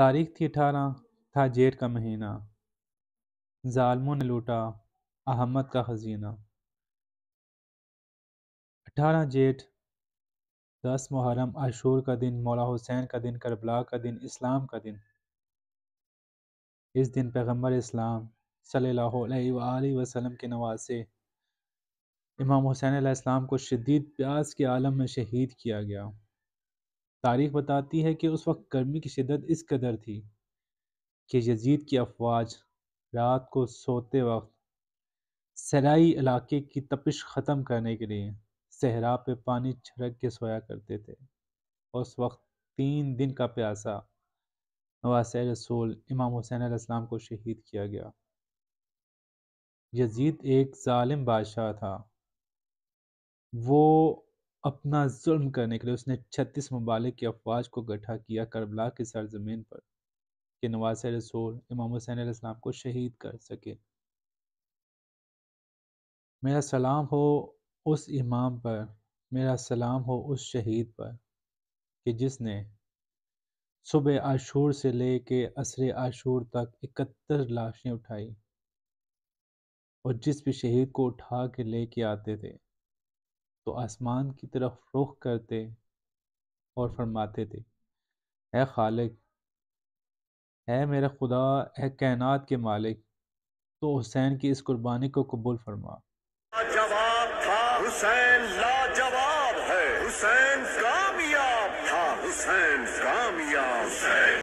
तारीख थी अठारह था जेठ का महीना जालमों ने लूटा अहमद का खजीना अठारह जेठ दस मुहर्रम आशूर का दिन मौला हुसैन का दिन करबला का दिन इस्लाम का दिन इस दिन पैगंबर इस्लाम सल्लल्लाहु अलैहि वसल्लम के नवासे इमाम हुसैन अलैहिस्सलाम को शदीद प्यास के आलम में शहीद किया गया तारीख बताती है कि उस वक्त गर्मी की शिदत इस कदर थी कि यजीद की अफवाज रात को सोते वक्त सराई इलाके की तपिश ख़त्म करने के लिए सहरा पे पानी छिड़क के सोया करते थे उस वक्त तीन दिन का प्यासा नवास रसूल इमाम हुसैन आसलम को शहीद किया गया यजीद एक ालिम बादशाह था वो अपना जुल्म करने के लिए उसने छत्तीस ममालिक की अफवाज को गठा किया करबला की सरजमीन पर कि नवाज रसूल इमाम हुसैन इस्लाम को शहीद कर सके मेरा सलाम हो उस इमाम पर मेरा सलाम हो उस शहीद पर कि जिसने सुबह आशूर से ले के असर आशूर तक इकहत्तर लाशें उठाई और जिस भी शहीद को उठा के लेके आते थे तो आसमान की तरफ रुख करते और फरमाते थे ए खालिक है मेरा खुदा है कायनात के मालिक तो हुसैन की इस कुर्बानी को कबूल फरमा जवाब था हुसैन लाजवाब है हुसैन कामयाब था हुसैन कामयाब